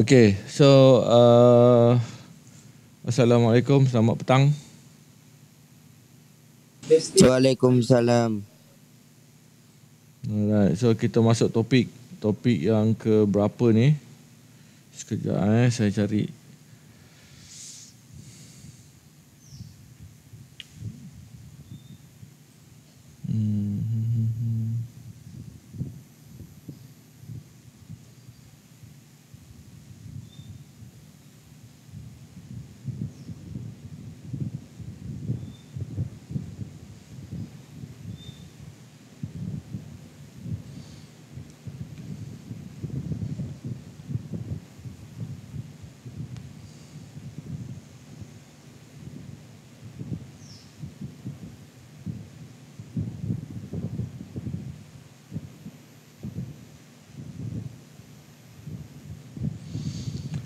Okay, so uh, Assalamualaikum, selamat petang Waalaikumsalam Alright, so kita masuk topik Topik yang ke berapa ni Sekejap eh, saya cari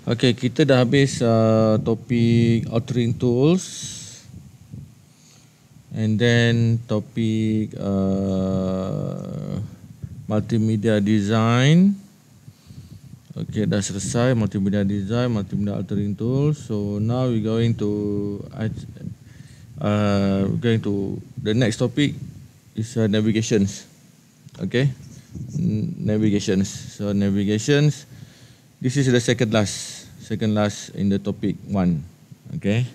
Okay, kita dah habis uh, topik altering tools and then topik uh, multimedia design. Okay, dah selesai multimedia design, multimedia altering tools. So now we going to uh, going to the next topic is uh, navigations. Okay, navigations. So navigations. This is the second last. second last in the topic one. Okay.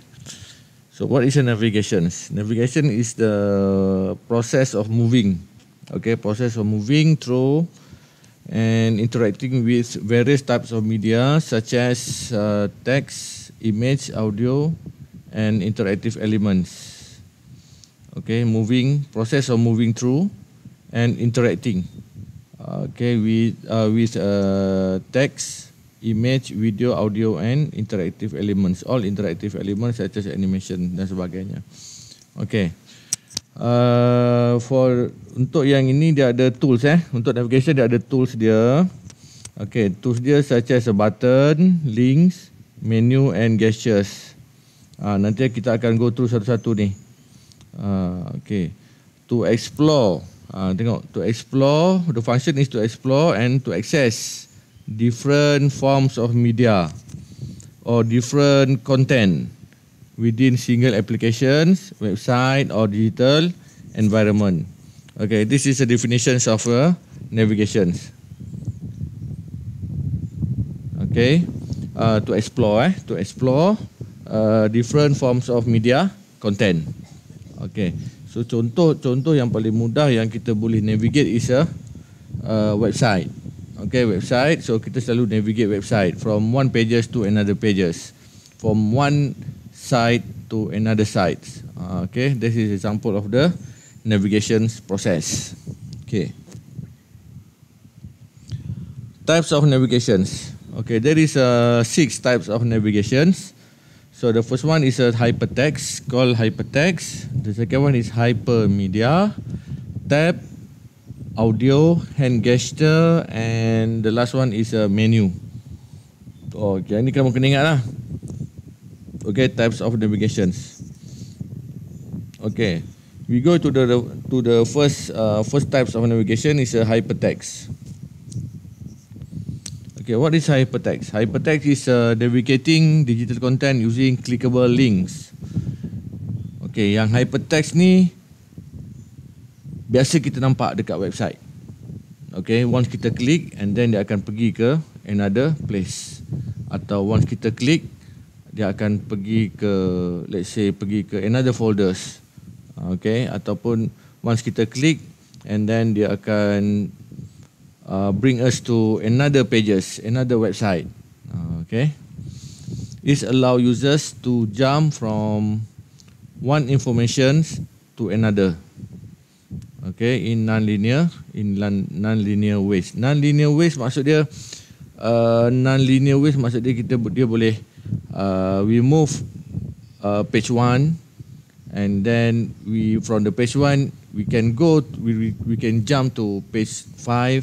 So what is a navigation? Navigation is the process of moving. Okay, process of moving through and interacting with various types of media such as uh, text, image, audio, and interactive elements. Okay, moving process of moving through and interacting. Okay, with uh, with uh, text, image, video, audio and interactive elements. All interactive elements such as animation dan sebagainya. Okay. Uh, for untuk yang ini dia ada tools eh untuk navigation dia ada tools dia okay tools dia such as a button links menu and gestures uh, nanti kita akan go through satu-satu ni uh, okay to explore uh, tengok to explore the function is to explore and to access different forms of media or different content within single applications, website or digital environment. Okay, this is the definition of a uh, navigation. Okay, uh, to explore, eh? to explore uh, different forms of media content. Okay, so contoh contoh yang paling mudah yang kita boleh navigate is a uh, uh, website okay website so kita selalu navigate website from one pages to another pages from one site to another sites ah, okay this is example of the navigation process okay types of navigations okay there is a uh, six types of navigations so the first one is a hypertext called hypertext the second one is hypermedia tab audio, hand gesture and the last one is a menu. Okay, ini kamu kena ingat lah. Okay, types of navigations. Okay, we go to the to the first uh, first types of navigation is a hypertext. Okay, what is hypertext? Hypertext is uh, navigating digital content using clickable links. Okay, yang hypertext ni biasa kita nampak dekat website. Okay, once kita klik and then dia akan pergi ke another place. Atau once kita klik, dia akan pergi ke, let's say, pergi ke another folders. Okay, ataupun once kita klik and then dia akan uh, bring us to another pages, another website. Okay. This allow users to jump from one information to another okay, in non-linear, in non-linear ways. Non-linear ways maksud dia, uh, non-linear ways maksud dia kita dia boleh uh, we move uh, page one and then we from the page one we can go we we can jump to page five,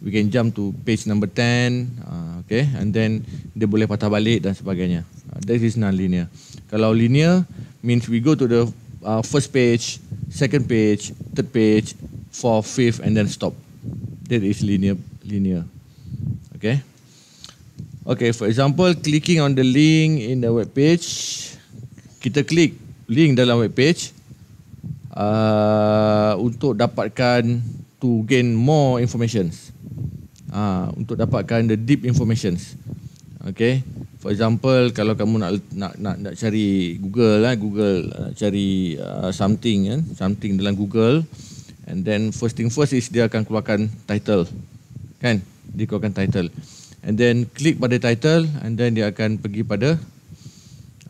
we can jump to page number ten, uh, okay, and then dia boleh patah balik dan sebagainya. Uh, that is non-linear. Kalau linear means we go to the uh, first page second page, third page, fourth, fifth, and then stop. That is linear. Linear. Okay. Okay. For example, clicking on the link in the web page, kita klik link dalam web page uh, untuk dapatkan to gain more informations. uh, untuk dapatkan the deep informations. Okay. For example, kalau kamu nak nak nak, nak cari Google lah, Google nak uh, cari uh, something kan, eh, something dalam Google. And then first thing first is dia akan keluarkan title. Kan? Dia keluarkan title. And then click pada title and then dia akan pergi pada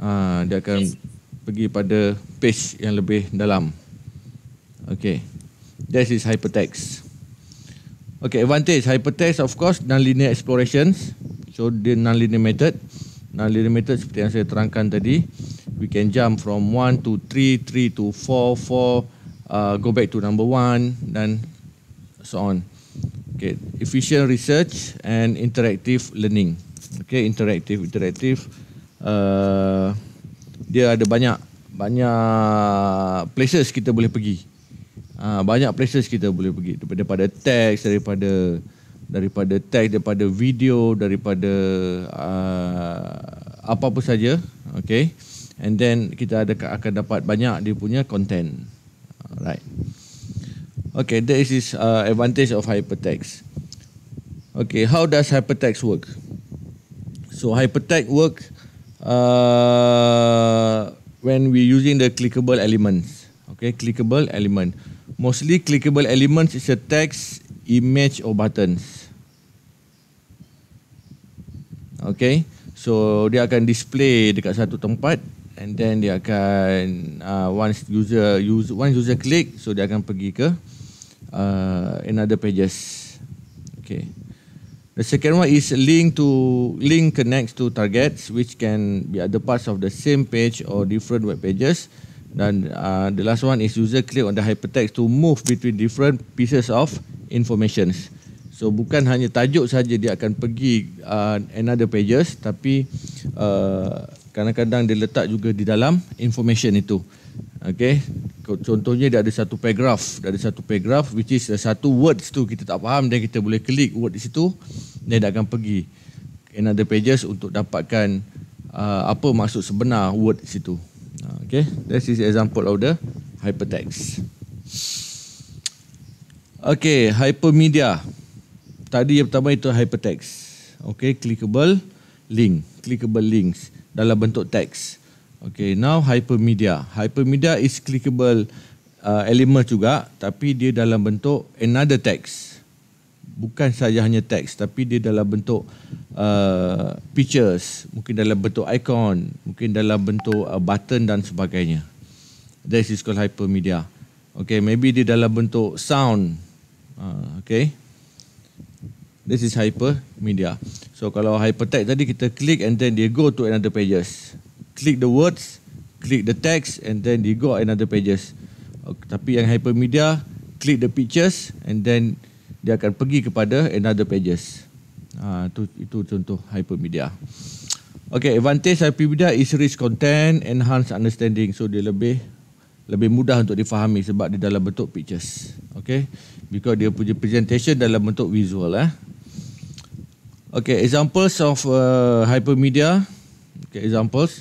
uh, dia akan page. pergi pada page yang lebih dalam. Okay. This is hypertext. Okay, advantage hypertext of course nonlinear explorations. So the non method nonlinear method seperti yang saya terangkan tadi we can jump from 1 to 3 3 to 4 4 uh, go back to number 1 dan so on okay efficient research and interactive learning okay interactive interactive uh, dia ada banyak banyak places kita boleh pergi uh, banyak places kita boleh pergi daripada teks daripada daripada teks daripada video daripada uh, apa-apa saja okey and then kita ada akan dapat banyak dia punya content alright okey that is uh, advantage of hypertext okey how does hypertext work so hypertext work uh, when we using the clickable elements okey clickable element mostly clickable elements is a text image or buttons. Okay, so dia akan display dekat satu tempat and then dia akan uh, once user use once user click so dia akan pergi ke uh, another pages. Okay. The second one is link to link connects to targets which can be other parts of the same page or different web pages. Dan uh, the last one is user click on the hypertext to move between different pieces of information. So bukan hanya tajuk saja dia akan pergi uh, another pages tapi uh, kadang-kadang dia letak juga di dalam information itu. Okey. Contohnya dia ada satu paragraph, dia ada satu paragraph which is uh, satu words tu kita tak faham dan kita boleh klik word di situ dia dia akan pergi another pages untuk dapatkan uh, apa maksud sebenar word di situ. Okey. This is example of the hypertext. Okay, hypermedia. Tadi yang pertama itu hypertext. Okay, clickable link. Clickable links dalam bentuk teks. Okay, now hypermedia. Hypermedia is clickable uh, element juga tapi dia dalam bentuk another text. Bukan sahaja hanya teks tapi dia dalam bentuk uh, pictures. Mungkin dalam bentuk icon. Mungkin dalam bentuk uh, button dan sebagainya. This is called hypermedia. Okay, maybe dia dalam bentuk sound. Ah, okay. This is hypermedia. So kalau hypertext tadi kita click and then dia go to another pages. Click the words, click the text and then dia go another pages. Okay, tapi yang hypermedia, click the pictures and then dia akan pergi kepada another pages. Ah uh, itu contoh hypermedia. Okay, advantage hypermedia is rich content, enhance understanding. So dia lebih lebih mudah untuk difahami sebab dia dalam bentuk pictures. Okay. Because dia punya presentation dalam bentuk visual. Eh. Okay, examples of uh, hypermedia. Okay, examples.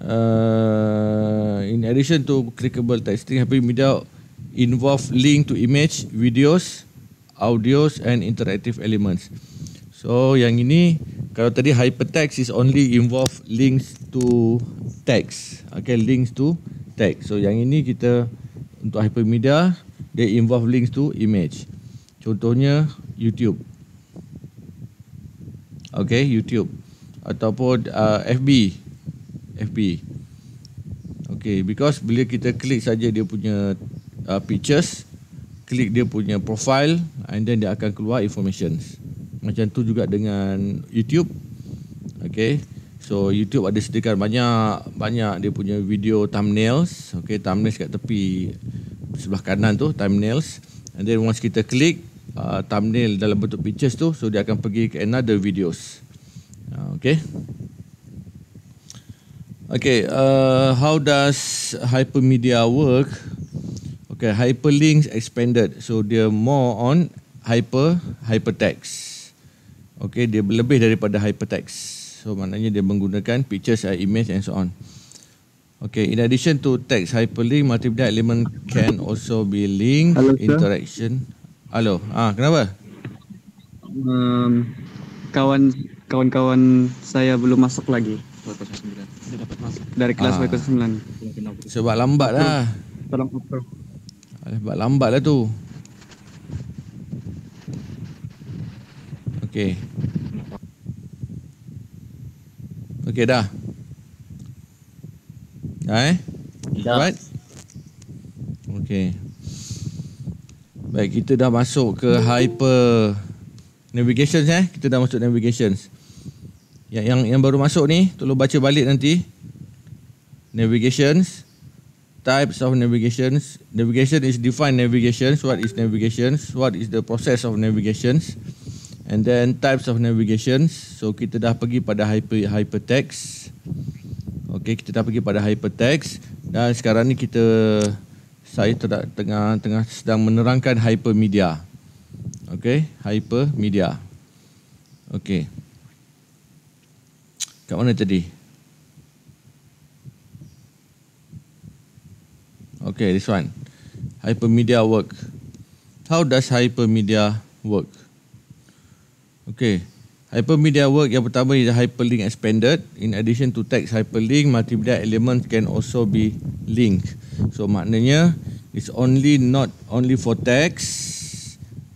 Uh, in addition to clickable texting, hypermedia involve link to image, videos, audios and interactive elements. So, yang ini, kalau tadi hypertext is only involve links to text. Okay, links to text tag. So yang ini kita untuk hypermedia dia involve links to image. Contohnya YouTube. Okay, YouTube ataupun uh, FB. FB. Okay, because bila kita klik saja dia punya uh, pictures, klik dia punya profile and then dia akan keluar information. Macam tu juga dengan YouTube. Okay. So YouTube ada sediakan banyak banyak dia punya video thumbnails. Okay, thumbnails kat tepi sebelah kanan tu thumbnails. And then once kita klik uh, thumbnail dalam bentuk pictures tu, so dia akan pergi ke another videos. Uh, okay. Okay, uh, how does hypermedia work? Okay, hyperlinks expanded. So dia more on hyper hypertext. Okay, dia lebih daripada hypertext. So maknanya dia menggunakan pictures and uh, image and so on. Okay, in addition to text hyperlink, multiple element can also be linked. Hello, interaction. Hello, ah kenapa? Um, kawan kawan-kawan saya belum masuk lagi. Dari kelas ah. 9. Sebab lambat lah. Tolong approve. Eh, sebab lambat lah tu. Okay. Okey dah. Dah eh? Dah. Right? Okey. Baik, kita dah masuk ke hyper navigation eh. Kita dah masuk navigation. Yang yang yang baru masuk ni, tolong baca balik nanti. Navigation. Types of navigation. Navigation is defined navigation. What is navigation? What is the process of navigation? And then types of navigation. So kita dah pergi pada hyper hypertext. Okay, kita dah pergi pada hypertext. Dan sekarang ni kita saya tengah tengah, tengah sedang menerangkan hypermedia. Okay, hypermedia. Okay. Kat mana tadi? Okay, this one. Hypermedia work. How does hypermedia work? Okay. Hypermedia work yang pertama is hyperlink expanded. In addition to text hyperlink, multimedia elements can also be linked. So maknanya it's only not only for text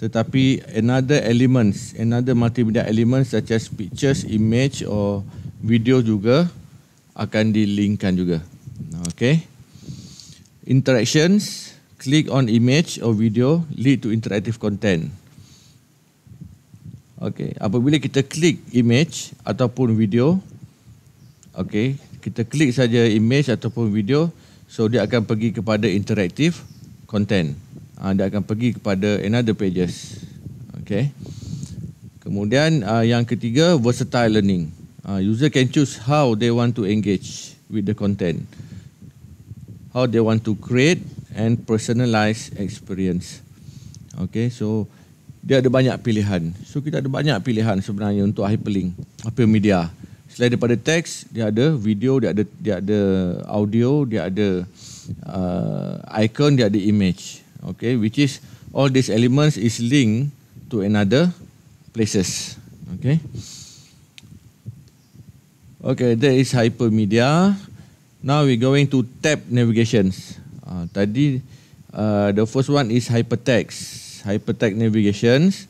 tetapi another elements, another multimedia elements such as pictures, image or video juga akan di-linkkan juga. Okay. Interactions, click on image or video lead to interactive content. Okey, apabila kita klik image ataupun video, okey, kita klik saja image ataupun video, so dia akan pergi kepada interactive content. Ah dia akan pergi kepada another pages. Okey. Kemudian uh, yang ketiga versatile learning. Uh, user can choose how they want to engage with the content. How they want to create and personalize experience. Okay, so dia ada banyak pilihan. So kita ada banyak pilihan sebenarnya untuk hyperlink, hyper media. Selain daripada teks, dia ada video, dia ada dia ada audio, dia ada uh, icon, dia ada image. Okay, which is all these elements is linked to another places. Okay. Okay, there is hypermedia. Now we going to tab navigations. Uh, tadi uh, the first one is hypertext. Hypertech Navigations.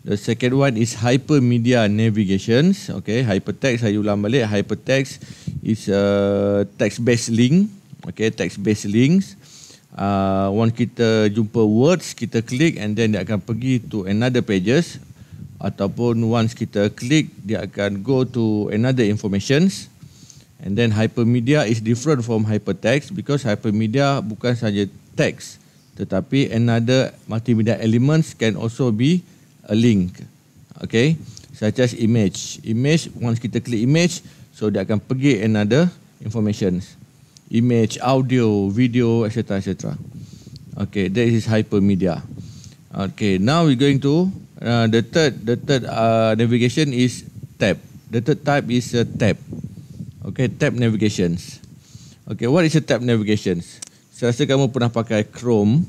The second one is Hypermedia Navigations. Okay, Hypertext, saya ulang balik. Hypertext is a text-based link. Okay, text-based links. Uh, once kita jumpa words, kita klik and then dia akan pergi to another pages. Ataupun once kita klik, dia akan go to another informations. And then hypermedia is different from hypertext because hypermedia bukan saja text tetapi another multimedia elements can also be a link okay such as image image once kita klik image so dia akan pergi another information image audio video etc etc okay that is hypermedia okay now we going to uh, the third the third uh, navigation is tab the third type is a tab okay tab navigations okay what is a tab navigations saya rasa kamu pernah pakai Chrome.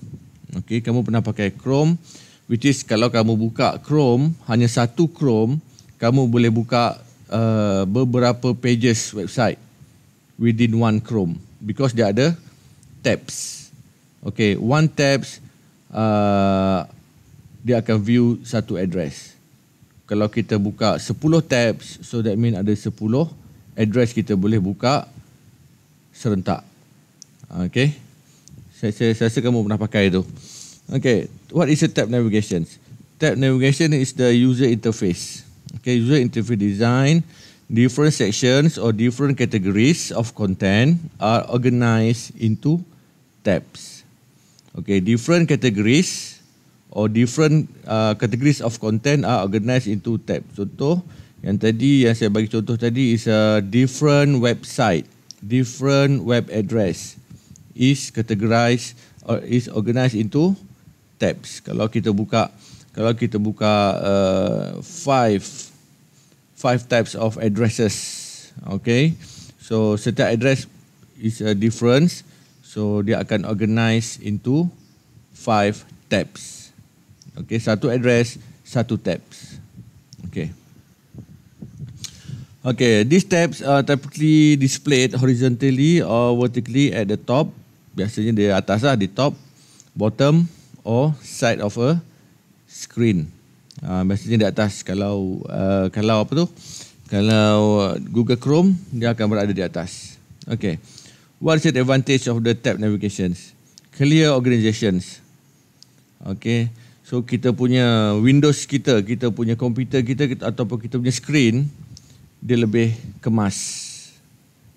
Okey, kamu pernah pakai Chrome which is kalau kamu buka Chrome, hanya satu Chrome, kamu boleh buka uh, beberapa pages website within one Chrome because dia ada tabs. Okey, one tabs uh, dia akan view satu address. Kalau kita buka 10 tabs, so that mean ada 10 address kita boleh buka serentak. okay? saya, saya, saya rasa kamu pernah pakai itu. Okay, what is a tab navigation? Tab navigation is the user interface. Okay, user interface design, different sections or different categories of content are organized into tabs. Okay, different categories or different uh, categories of content are organized into tabs. Contoh, yang tadi yang saya bagi contoh tadi is a different website, different web address is categorized or is organized into tabs. Kalau kita buka kalau kita buka uh, five five types of addresses. Okay, so setiap address is a difference. So dia akan organize into five tabs. Okay, satu address, satu tabs. Okay. Okay, these tabs are typically displayed horizontally or vertically at the top biasanya dia atas lah, di top, bottom or side of a screen. Uh, biasanya di atas. Kalau uh, kalau apa tu? Kalau Google Chrome dia akan berada di atas. Okay. What is the advantage of the tab navigations? Clear organizations. Okay. So kita punya Windows kita, kita punya komputer kita, kita ataupun kita punya screen dia lebih kemas.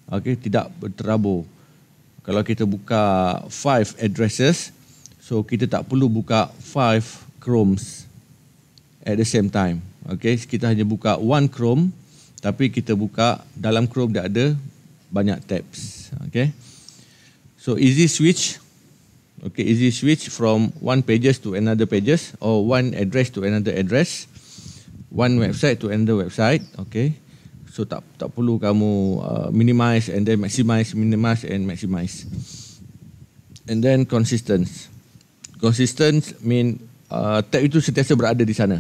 Okay, tidak terabur kalau kita buka five addresses so kita tak perlu buka five chromes at the same time okay kita hanya buka one chrome tapi kita buka dalam chrome dia ada banyak tabs okay so easy switch okay easy switch from one pages to another pages or one address to another address one website to another website okay So tak tak perlu kamu uh, minimize and then maximize, minimize and maximize. And then consistency. Consistency mean uh, tag itu sentiasa berada di sana.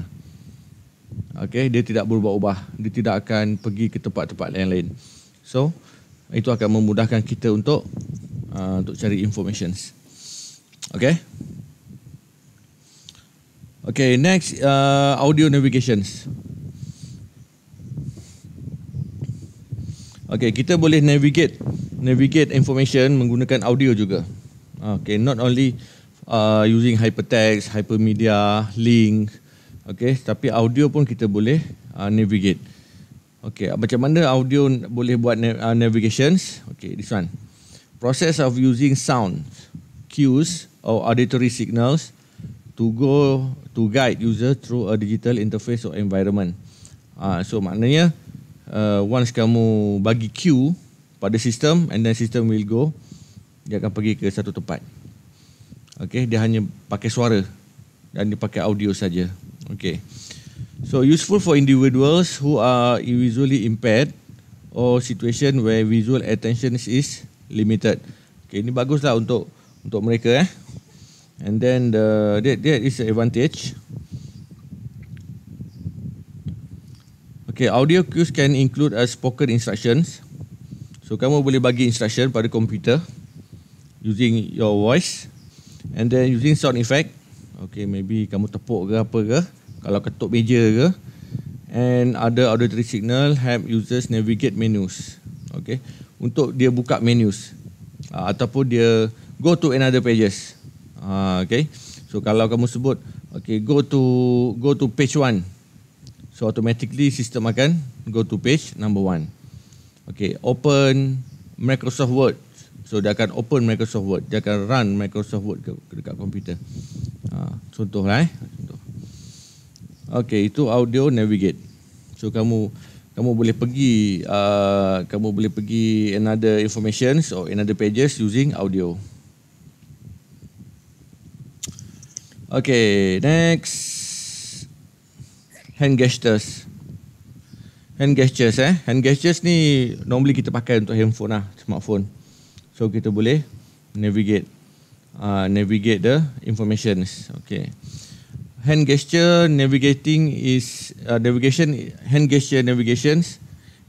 Okay, dia tidak berubah-ubah. Dia tidak akan pergi ke tempat-tempat yang lain. So, itu akan memudahkan kita untuk uh, untuk cari information. Okay. Okay, next uh, audio navigations. Okay, kita boleh navigate navigate information menggunakan audio juga. Okay, not only uh, using hypertext, hypermedia, link. Okay, tapi audio pun kita boleh uh, navigate. Okay, macam mana audio boleh buat na- uh, navigations? Okay, this one. Process of using sound cues or auditory signals to go to guide user through a digital interface or environment. Uh, so maknanya uh, once kamu bagi cue pada sistem and then sistem will go dia akan pergi ke satu tempat okey dia hanya pakai suara dan dia pakai audio saja okey so useful for individuals who are visually impaired or situation where visual attention is limited okey ini baguslah untuk untuk mereka eh and then the that that is an advantage Okay, audio cues can include as spoken instructions. So kamu boleh bagi instruction pada komputer using your voice and then using sound effect. Okay, maybe kamu tepuk ke apa ke, kalau ketuk meja ke. And other auditory signal help users navigate menus. Okay, untuk dia buka menus uh, ataupun dia go to another pages. Uh, okay, so kalau kamu sebut, okay, go to go to page one. So automatically sistem akan go to page number one. Okay, open Microsoft Word. So dia akan open Microsoft Word. Dia akan run Microsoft Word ke, dekat komputer. Ha, contoh lah eh. Contoh. Okay, itu audio navigate. So kamu kamu boleh pergi uh, kamu boleh pergi another information or another pages using audio. Okay, next hand gestures. Hand gestures eh. Hand gestures ni normally kita pakai untuk handphone lah, smartphone. So kita boleh navigate uh, navigate the informations. Okay. Hand gesture navigating is uh, navigation hand gesture navigations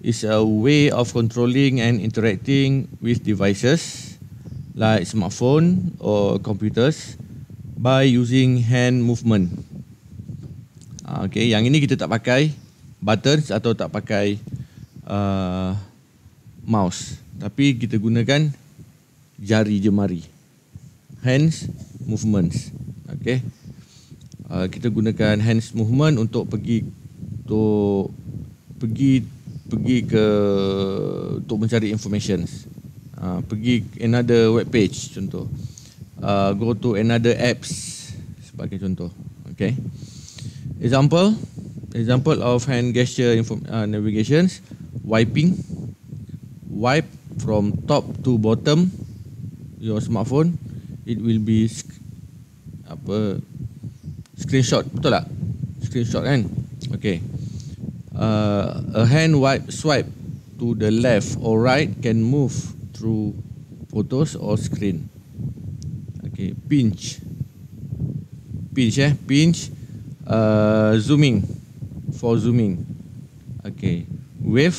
is a way of controlling and interacting with devices like smartphone or computers by using hand movement. Ah, okay, yang ini kita tak pakai buttons atau tak pakai uh, mouse. Tapi kita gunakan jari jemari. Hands movements. Okay, Uh, ah, kita gunakan hands movement untuk pergi untuk pergi pergi ke untuk mencari information. Uh, pergi another web page contoh. Uh, go to another apps sebagai contoh. okay example example of hand gesture inform, uh, navigations wiping wipe from top to bottom your smartphone it will be sc- apa screenshot betul tak screenshot kan okay uh, a hand wipe swipe to the left or right can move through photos or screen okay pinch pinch eh pinch uh, zooming for zooming okay Wave,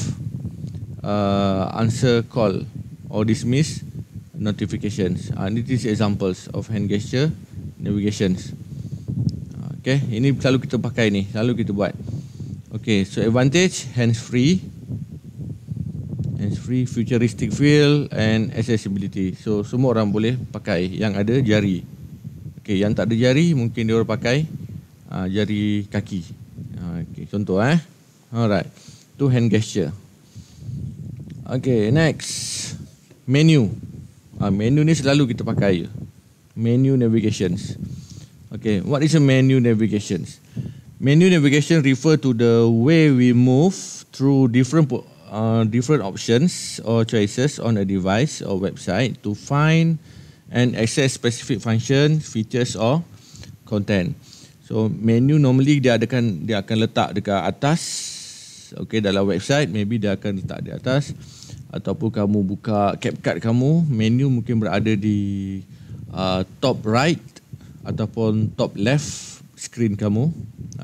uh, answer call or dismiss notifications and uh, it is examples of hand gesture navigations okay ini selalu kita pakai ni selalu kita buat okay so advantage hands free hands free futuristic feel and accessibility so semua orang boleh pakai yang ada jari okay yang tak ada jari mungkin dia orang pakai uh, jari kaki. Ah, okay, contoh eh. Alright. Two hand gesture. Okay, next. Menu. Uh, menu ni selalu kita pakai. Menu navigations. Okay, what is a menu navigations? Menu navigation refer to the way we move through different uh, different options or choices on a device or website to find and access specific functions, features or content. So menu normally dia adakan dia akan letak dekat atas. Okay dalam website maybe dia akan letak di atas ataupun kamu buka CapCut kamu menu mungkin berada di uh, top right ataupun top left screen kamu.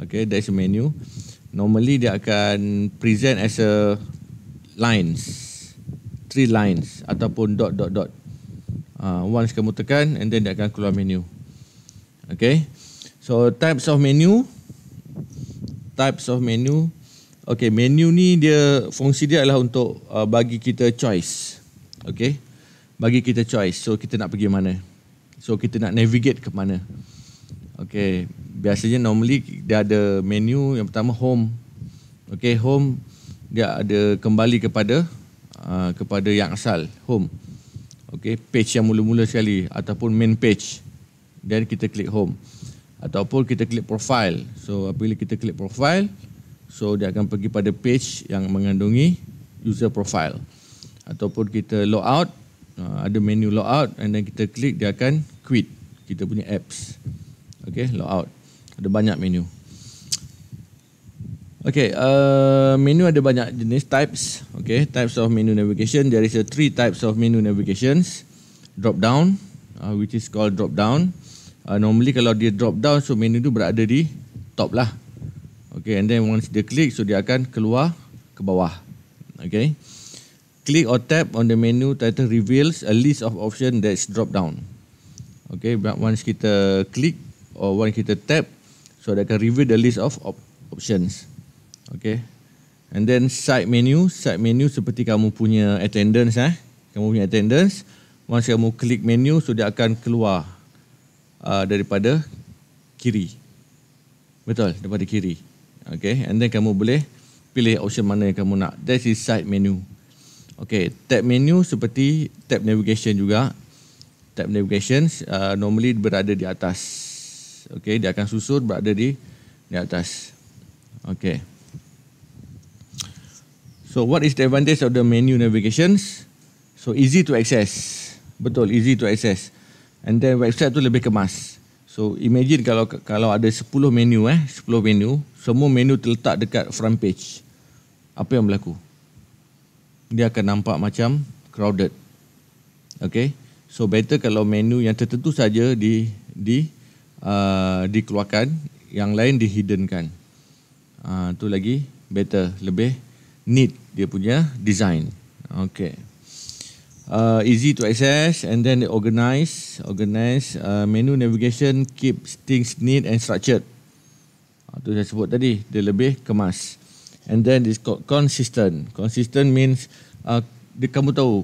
Okay that's a menu. Normally dia akan present as a lines three lines ataupun dot dot dot. Uh, once kamu tekan and then dia akan keluar menu. Okay. So types of menu types of menu. Okay, menu ni dia fungsi dia adalah untuk uh, bagi kita choice. Okay, bagi kita choice. So kita nak pergi mana? So kita nak navigate ke mana? Okay, biasanya normally dia ada menu yang pertama home. Okay, home dia ada kembali kepada uh, kepada yang asal home. Okay, page yang mula-mula sekali ataupun main page. Dan kita klik home ataupun kita klik profile. So apabila kita klik profile, so dia akan pergi pada page yang mengandungi user profile. Ataupun kita log out, uh, ada menu log out and then kita klik dia akan quit kita punya apps. Okay, log out. Ada banyak menu. Okay, uh, menu ada banyak jenis types. Okay, types of menu navigation. There is a three types of menu navigations. Drop down, uh, which is called drop down uh, normally kalau dia drop down so menu tu berada di top lah okay and then once dia click so dia akan keluar ke bawah okay click or tap on the menu title reveals a list of option that's drop down okay but once kita click or once kita tap so dia akan reveal the list of op- options okay and then side menu side menu seperti kamu punya attendance eh kamu punya attendance once kamu click menu so dia akan keluar uh, daripada kiri. Betul, daripada kiri. Okay, and then kamu boleh pilih option mana yang kamu nak. That is side menu. Okay, tab menu seperti tab navigation juga. Tab navigation uh, normally berada di atas. Okay, dia akan susur berada di di atas. Okay. So, what is the advantage of the menu navigations? So, easy to access. Betul, easy to access. And then website tu lebih kemas. So imagine kalau kalau ada 10 menu eh, 10 menu, semua menu terletak dekat front page. Apa yang berlaku? Dia akan nampak macam crowded. Okay. So better kalau menu yang tertentu saja di di uh, dikeluarkan, yang lain dihiddenkan. Ah uh, tu lagi better, lebih neat dia punya design. Okay uh, easy to access and then organize organize uh, menu navigation keep things neat and structured itu ah, uh, saya sebut tadi dia lebih kemas and then it's called consistent consistent means uh, dia kamu tahu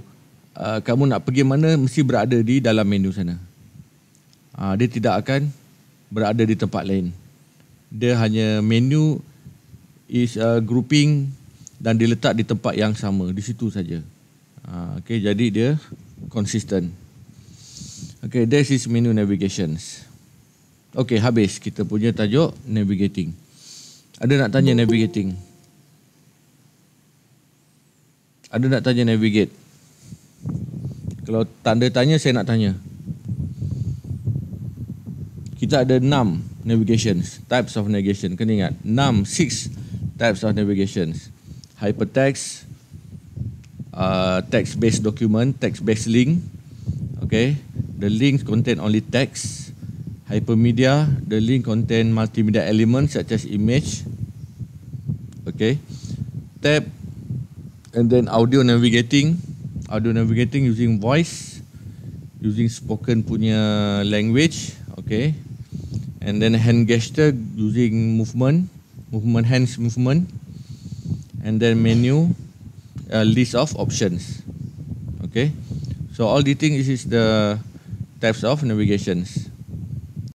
uh, kamu nak pergi mana mesti berada di dalam menu sana uh, dia tidak akan berada di tempat lain dia hanya menu is uh, grouping dan diletak di tempat yang sama di situ saja Ah, okay, jadi dia konsisten. Okay, this is menu navigations. Okay, habis kita punya tajuk navigating. Ada nak tanya navigating? Ada nak tanya navigate? Kalau tanda tanya, saya nak tanya. Kita ada enam navigations, types of navigation. Kena ingat, enam, six types of navigations. Hypertext, uh, text based document text based link okay the links contain only text hypermedia the link contain multimedia elements such as image okay tab and then audio navigating audio navigating using voice using spoken punya language okay and then hand gesture using movement movement hands movement and then menu a uh, list of options. Okay, so all the thing things is the types of navigations.